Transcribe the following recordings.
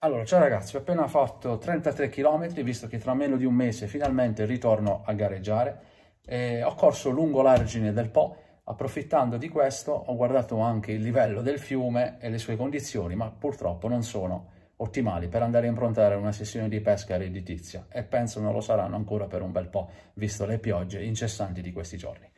Allora, ciao ragazzi, ho appena fatto 33 km, visto che tra meno di un mese finalmente ritorno a gareggiare. E ho corso lungo l'argine del Po, approfittando di questo ho guardato anche il livello del fiume e le sue condizioni, ma purtroppo non sono ottimali per andare a improntare una sessione di pesca redditizia e penso non lo saranno ancora per un bel po', visto le piogge incessanti di questi giorni.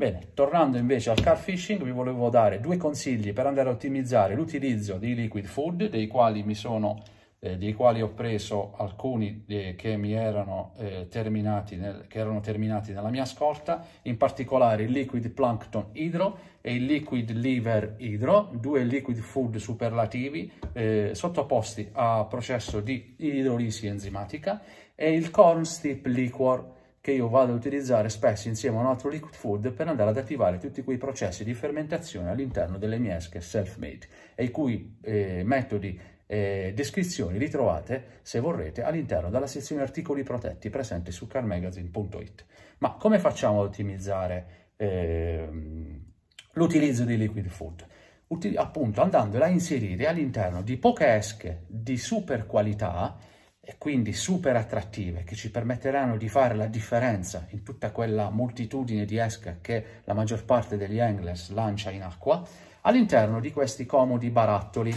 Bene, tornando invece al car fishing, vi volevo dare due consigli per andare a ottimizzare l'utilizzo di liquid food, dei quali, sono, eh, dei quali ho preso alcuni eh, che, erano, eh, terminati nel, che erano terminati nella mia scorta, in particolare il liquid plankton hydro e il liquid liver hydro, due liquid food superlativi eh, sottoposti a processo di idrolisi enzimatica, e il corn stip liquor che io vado a utilizzare spesso insieme a un altro liquid food per andare ad attivare tutti quei processi di fermentazione all'interno delle mie esche self-made e i cui eh, metodi e eh, descrizioni li trovate, se vorrete, all'interno della sezione articoli protetti presente su carmagazine.it. Ma come facciamo ad ottimizzare eh, l'utilizzo dei liquid food? Util appunto andandola a inserire all'interno di poche esche di super qualità e quindi super attrattive che ci permetteranno di fare la differenza in tutta quella moltitudine di esca che la maggior parte degli anglers lancia in acqua all'interno di questi comodi barattoli.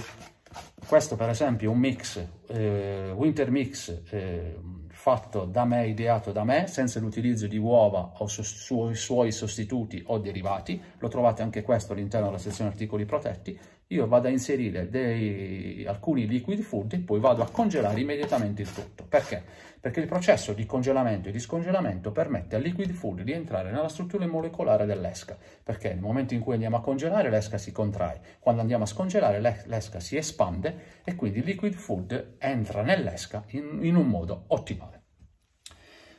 Questo per esempio è un mix, eh, winter mix eh, fatto da me, ideato da me, senza l'utilizzo di uova o so su suoi sostituti o derivati, lo trovate anche questo all'interno della sezione articoli protetti, io vado a inserire dei, alcuni liquid food e poi vado a congelare immediatamente il tutto. Perché? Perché il processo di congelamento e di scongelamento permette al liquid food di entrare nella struttura molecolare dell'esca, perché nel momento in cui andiamo a congelare l'esca si contrae, quando andiamo a scongelare l'esca si espande e quindi il liquid food entra nell'esca in, in un modo ottimale.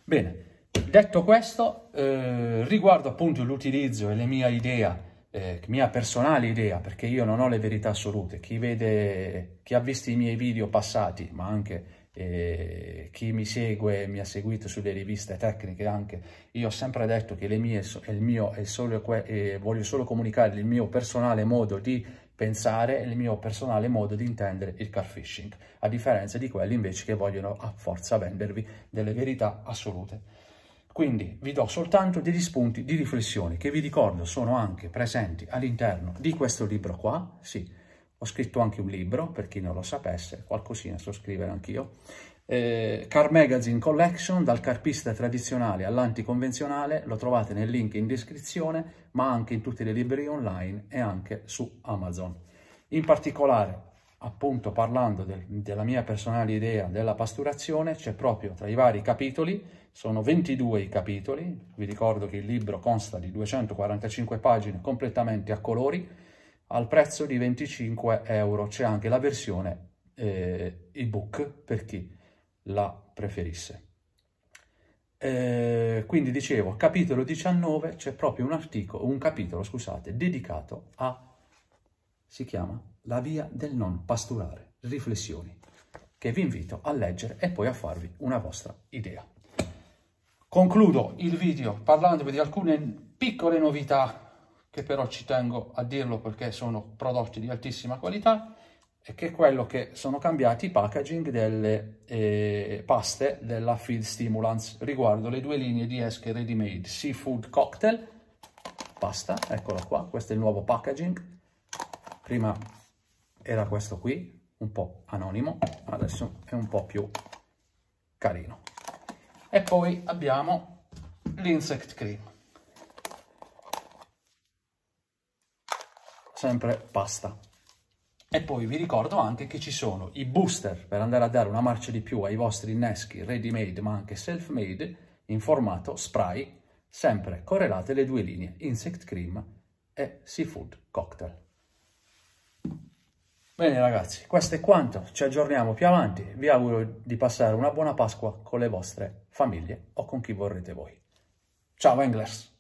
Bene, detto questo, eh, riguardo appunto l'utilizzo e le mie idee eh, mia personale idea, perché io non ho le verità assolute, chi, vede, chi ha visto i miei video passati, ma anche eh, chi mi segue, e mi ha seguito sulle riviste tecniche anche, io ho sempre detto che le mie, il mio è solo, eh, voglio solo comunicare il mio personale modo di pensare e il mio personale modo di intendere il car fishing, a differenza di quelli invece che vogliono a forza vendervi delle verità assolute. Quindi vi do soltanto degli spunti di riflessione che vi ricordo sono anche presenti all'interno di questo libro qua. Sì, ho scritto anche un libro, per chi non lo sapesse, qualcosina so scrivere anch'io. Eh, Car Magazine Collection, dal carpista tradizionale all'anticonvenzionale, lo trovate nel link in descrizione, ma anche in tutte le librerie online e anche su Amazon. In particolare appunto parlando del, della mia personale idea della pasturazione, c'è proprio tra i vari capitoli, sono 22 i capitoli, vi ricordo che il libro consta di 245 pagine completamente a colori, al prezzo di 25 euro, c'è anche la versione eh, ebook per chi la preferisse. Eh, quindi dicevo, capitolo 19 c'è proprio un articolo, un capitolo, scusate, dedicato a si chiama La via del non pasturare, riflessioni, che vi invito a leggere e poi a farvi una vostra idea. Concludo il video parlandovi di alcune piccole novità che però ci tengo a dirlo perché sono prodotti di altissima qualità e che è quello che sono cambiati i packaging delle eh, paste della Feed Stimulants riguardo le due linee di esche ready made Seafood Cocktail, pasta, eccola qua, questo è il nuovo packaging prima era questo qui, un po' anonimo, adesso è un po' più carino. E poi abbiamo l'insect cream. Sempre pasta. E poi vi ricordo anche che ci sono i booster per andare a dare una marcia di più ai vostri inneschi ready made ma anche self made in formato spray, sempre correlate le due linee insect cream e seafood cocktail. Bene ragazzi, questo è quanto, ci aggiorniamo più avanti, vi auguro di passare una buona Pasqua con le vostre famiglie o con chi vorrete voi. Ciao Englers!